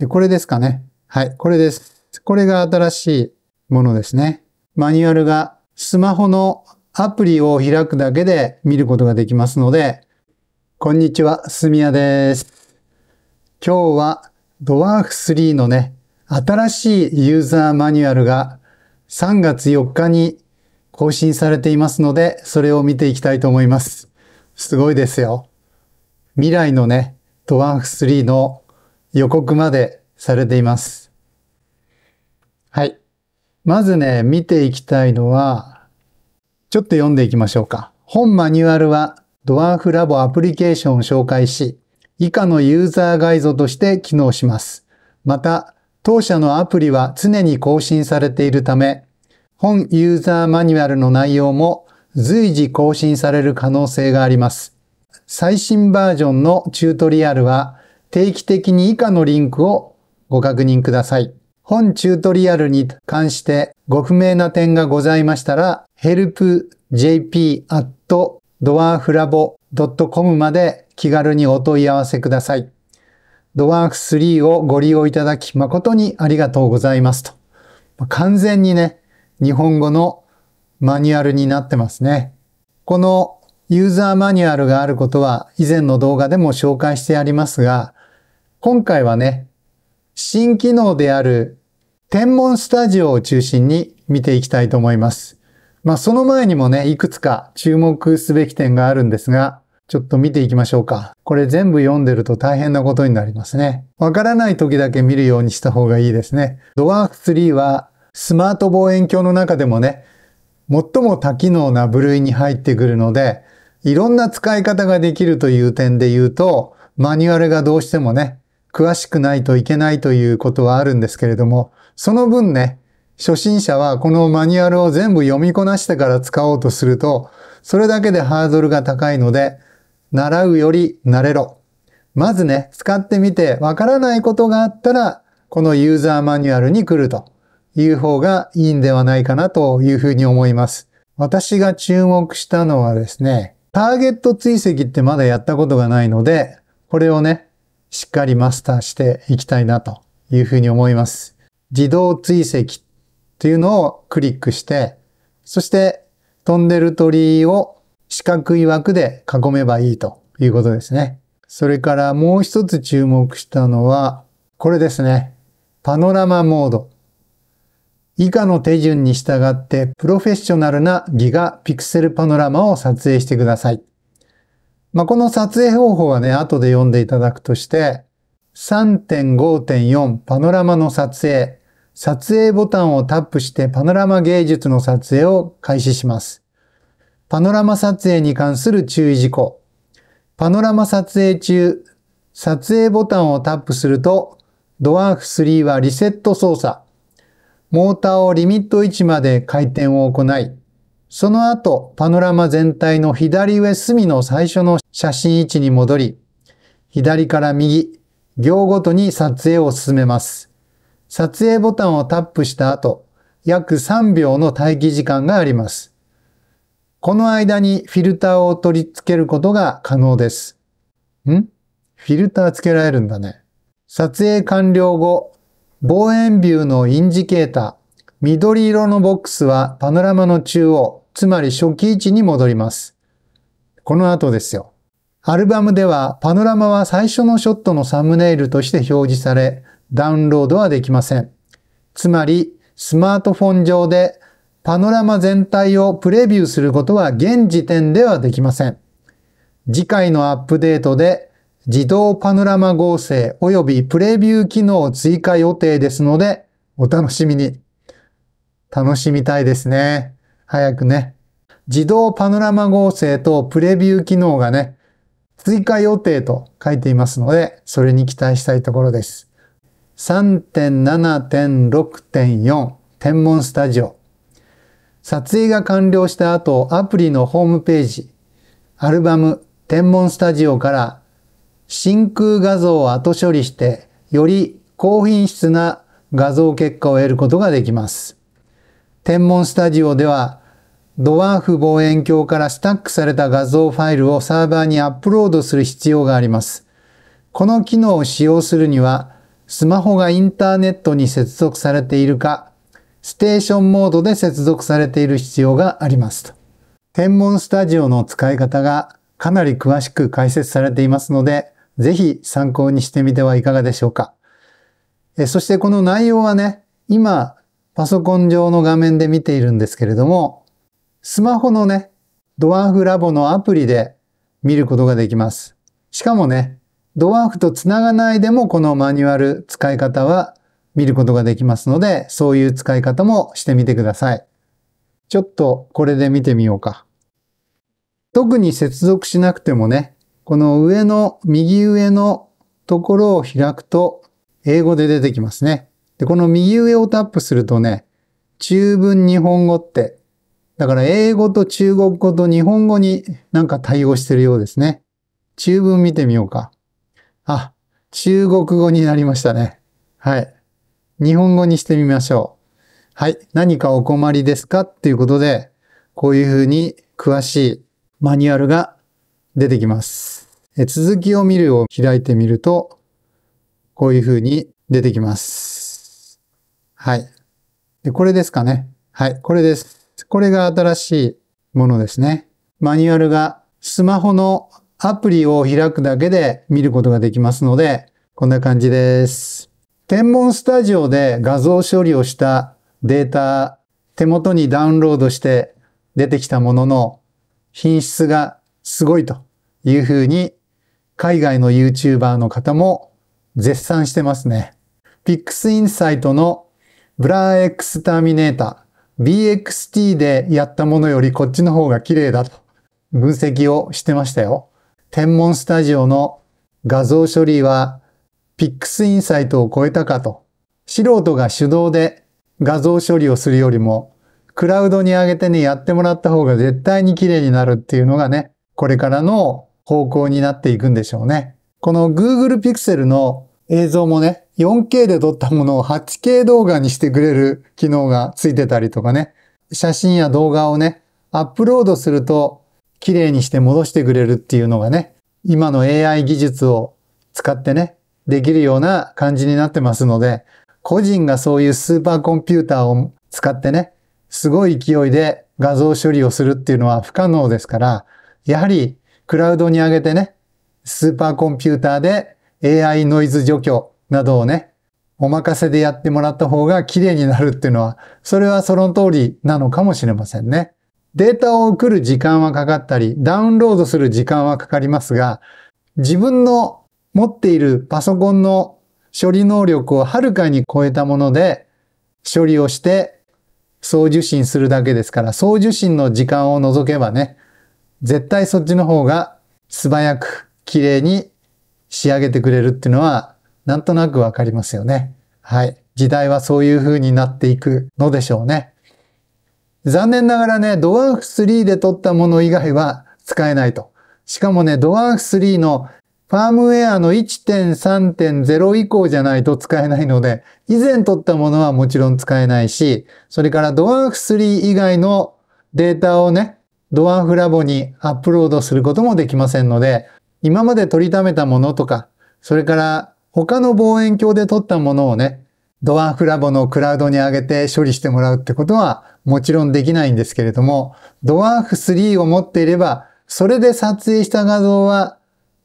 で、これですかね。はい、これです。これが新しいものですね。マニュアルがスマホのアプリを開くだけで見ることができますので、こんにちは、すみやです。今日はドワーフ3のね、新しいユーザーマニュアルが3月4日に更新されていますので、それを見ていきたいと思います。すごいですよ。未来のね、ドワーフ3の予告までされています。はい。まずね、見ていきたいのは、ちょっと読んでいきましょうか。本マニュアルはドワーフラボアプリケーションを紹介し、以下のユーザーガイドとして機能します。また、当社のアプリは常に更新されているため、本ユーザーマニュアルの内容も随時更新される可能性があります。最新バージョンのチュートリアルは定期的に以下のリンクをご確認ください。本チュートリアルに関してご不明な点がございましたら、h e l p j p d w a r f l a b o c o m まで気軽にお問い合わせください。ドワーク3をご利用いただき誠にありがとうございますと。完全にね、日本語のマニュアルになってますね。このユーザーマニュアルがあることは以前の動画でも紹介してありますが、今回はね、新機能である天文スタジオを中心に見ていきたいと思います。まあその前にもね、いくつか注目すべき点があるんですが、ちょっと見ていきましょうか。これ全部読んでると大変なことになりますね。わからない時だけ見るようにした方がいいですね。ドワーク3はスマート望遠鏡の中でもね、最も多機能な部類に入ってくるので、いろんな使い方ができるという点で言うと、マニュアルがどうしてもね、詳しくないといけないということはあるんですけれども、その分ね、初心者はこのマニュアルを全部読みこなしてから使おうとすると、それだけでハードルが高いので、習うより慣れろ。まずね、使ってみてわからないことがあったら、このユーザーマニュアルに来るという方がいいんではないかなというふうに思います。私が注目したのはですね、ターゲット追跡ってまだやったことがないので、これをね、しっかりマスターしていきたいなというふうに思います。自動追跡というのをクリックして、そして飛んでる鳥居を四角い枠で囲めばいいということですね。それからもう一つ注目したのは、これですね。パノラマモード。以下の手順に従って、プロフェッショナルなギガピクセルパノラマを撮影してください。まあ、この撮影方法はね、後で読んでいただくとして、3.5.4パノラマの撮影、撮影ボタンをタップしてパノラマ芸術の撮影を開始します。パノラマ撮影に関する注意事項。パノラマ撮影中、撮影ボタンをタップすると、ドワーフ3はリセット操作。モーターをリミット位置まで回転を行い、その後、パノラマ全体の左上隅の最初の写真位置に戻り、左から右、行ごとに撮影を進めます。撮影ボタンをタップした後、約3秒の待機時間があります。この間にフィルターを取り付けることが可能です。んフィルター付けられるんだね。撮影完了後、望遠ビューのインジケーター、緑色のボックスはパノラマの中央、つまり初期位置に戻ります。この後ですよ。アルバムではパノラマは最初のショットのサムネイルとして表示され、ダウンロードはできません。つまり、スマートフォン上でパノラマ全体をプレビューすることは現時点ではできません。次回のアップデートで自動パノラマ合成及びプレビュー機能を追加予定ですので、お楽しみに。楽しみたいですね。早くね、自動パノラマ合成とプレビュー機能がね、追加予定と書いていますので、それに期待したいところです。3.7.6.4天文スタジオ。撮影が完了した後、アプリのホームページ、アルバム天文スタジオから真空画像を後処理して、より高品質な画像結果を得ることができます。天文スタジオではドワーフ望遠鏡からスタックされた画像ファイルをサーバーにアップロードする必要があります。この機能を使用するには、スマホがインターネットに接続されているか、ステーションモードで接続されている必要があります天文スタジオの使い方がかなり詳しく解説されていますので、ぜひ参考にしてみてはいかがでしょうか。えそしてこの内容はね、今、パソコン上の画面で見ているんですけれども、スマホのね、ドワーフラボのアプリで見ることができます。しかもね、ドワーフとつながないでもこのマニュアル使い方は見ることができますので、そういう使い方もしてみてください。ちょっとこれで見てみようか。特に接続しなくてもね、この上の、右上のところを開くと、英語で出てきますね。で、この右上をタップするとね、中文日本語ってだから英語と中国語と日本語になんか対応してるようですね。中文見てみようか。あ、中国語になりましたね。はい。日本語にしてみましょう。はい。何かお困りですかっていうことで、こういうふうに詳しいマニュアルが出てきます。え続きを見るを開いてみると、こういうふうに出てきます。はい。で、これですかね。はい。これです。これが新しいものですね。マニュアルがスマホのアプリを開くだけで見ることができますので、こんな感じです。天文スタジオで画像処理をしたデータ、手元にダウンロードして出てきたものの品質がすごいというふうに海外の YouTuber の方も絶賛してますね。i x i n インサイトのブラー X ターミネーター。BXT でやったものよりこっちの方が綺麗だと分析をしてましたよ。天文スタジオの画像処理は PIX インサイトを超えたかと。素人が手動で画像処理をするよりも、クラウドに上げてね、やってもらった方が絶対に綺麗になるっていうのがね、これからの方向になっていくんでしょうね。この Google Pixel の映像もね、4K で撮ったものを 8K 動画にしてくれる機能がついてたりとかね、写真や動画をね、アップロードすると綺麗にして戻してくれるっていうのがね、今の AI 技術を使ってね、できるような感じになってますので、個人がそういうスーパーコンピューターを使ってね、すごい勢いで画像処理をするっていうのは不可能ですから、やはりクラウドに上げてね、スーパーコンピューターで AI ノイズ除去などをね、お任せでやってもらった方が綺麗になるっていうのは、それはその通りなのかもしれませんね。データを送る時間はかかったり、ダウンロードする時間はかかりますが、自分の持っているパソコンの処理能力をはるかに超えたもので処理をして送受信するだけですから、送受信の時間を除けばね、絶対そっちの方が素早く綺麗に仕上げてくれるっていうのはなんとなくわかりますよね。はい。時代はそういう風になっていくのでしょうね。残念ながらね、ドワーフ3で撮ったもの以外は使えないと。しかもね、ドワーフ3のファームウェアの1.3.0以降じゃないと使えないので、以前撮ったものはもちろん使えないし、それからドワーフ3以外のデータをね、ドワーフラボにアップロードすることもできませんので、今まで取りためたものとか、それから他の望遠鏡で撮ったものをね、ドワーフラボのクラウドに上げて処理してもらうってことはもちろんできないんですけれども、ドワーフ3を持っていれば、それで撮影した画像は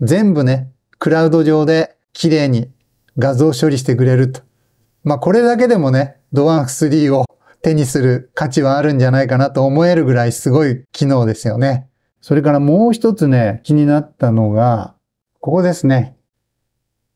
全部ね、クラウド上で綺麗に画像処理してくれると。まあこれだけでもね、ドワーフ3を手にする価値はあるんじゃないかなと思えるぐらいすごい機能ですよね。それからもう一つね、気になったのが、ここですね。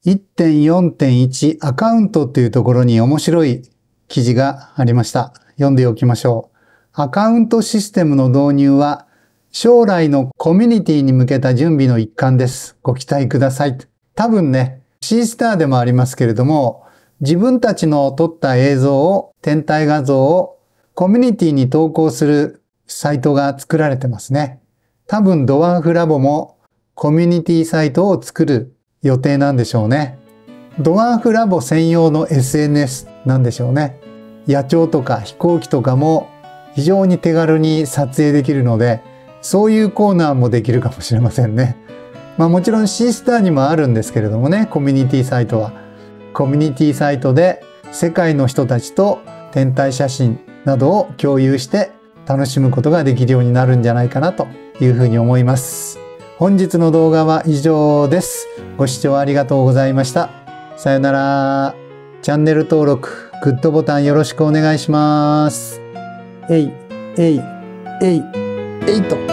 1.4.1アカウントっていうところに面白い記事がありました。読んでおきましょう。アカウントシステムの導入は将来のコミュニティに向けた準備の一環です。ご期待ください。多分ね、シースターでもありますけれども、自分たちの撮った映像を、天体画像をコミュニティに投稿するサイトが作られてますね。多分ドワーフラボもコミュニティサイトを作る予定なんでしょうね。ドワーフラボ専用の SNS なんでしょうね。野鳥とか飛行機とかも非常に手軽に撮影できるので、そういうコーナーもできるかもしれませんね。まあもちろんシースターにもあるんですけれどもね、コミュニティサイトは。コミュニティサイトで世界の人たちと天体写真などを共有して楽しむことができるようになるんじゃないかなというふうに思います。本日の動画は以上です。ご視聴ありがとうございました。さよなら。チャンネル登録、グッドボタンよろしくお願いします。えい、えい、えい、えいと。